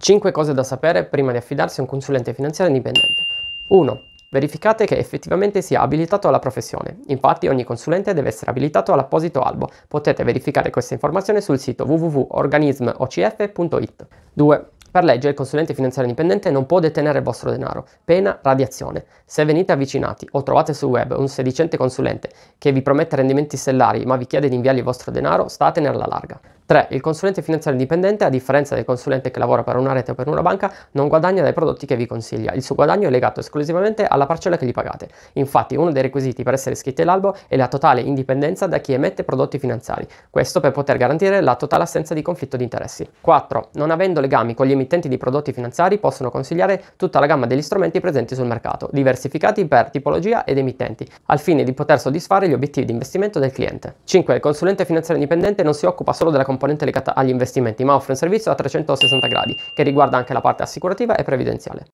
5 cose da sapere prima di affidarsi a un consulente finanziario indipendente. 1. Verificate che effettivamente sia abilitato alla professione. Infatti ogni consulente deve essere abilitato all'apposito albo. Potete verificare questa informazione sul sito www.organismocf.it. 2. Per legge il consulente finanziario indipendente non può detenere il vostro denaro, pena radiazione. Se venite avvicinati o trovate sul web un sedicente consulente che vi promette rendimenti stellari ma vi chiede di inviargli il vostro denaro, statene alla larga. 3. Il consulente finanziario indipendente, a differenza del consulente che lavora per una rete o per una banca, non guadagna dai prodotti che vi consiglia. Il suo guadagno è legato esclusivamente alla parcella che gli pagate. Infatti, uno dei requisiti per essere iscritti all'albo è la totale indipendenza da chi emette prodotti finanziari. Questo per poter garantire la totale assenza di conflitto di interessi. 4. Non avendo legami con gli emittenti di prodotti finanziari, possono consigliare tutta la gamma degli strumenti presenti sul mercato, diversificati per tipologia ed emittenti, al fine di poter soddisfare gli obiettivi di investimento del cliente. 5. Il consulente finanziario indipendente non si occupa solo della comp- componente legata agli investimenti, ma offre un servizio a 360 gradi che riguarda anche la parte assicurativa e previdenziale.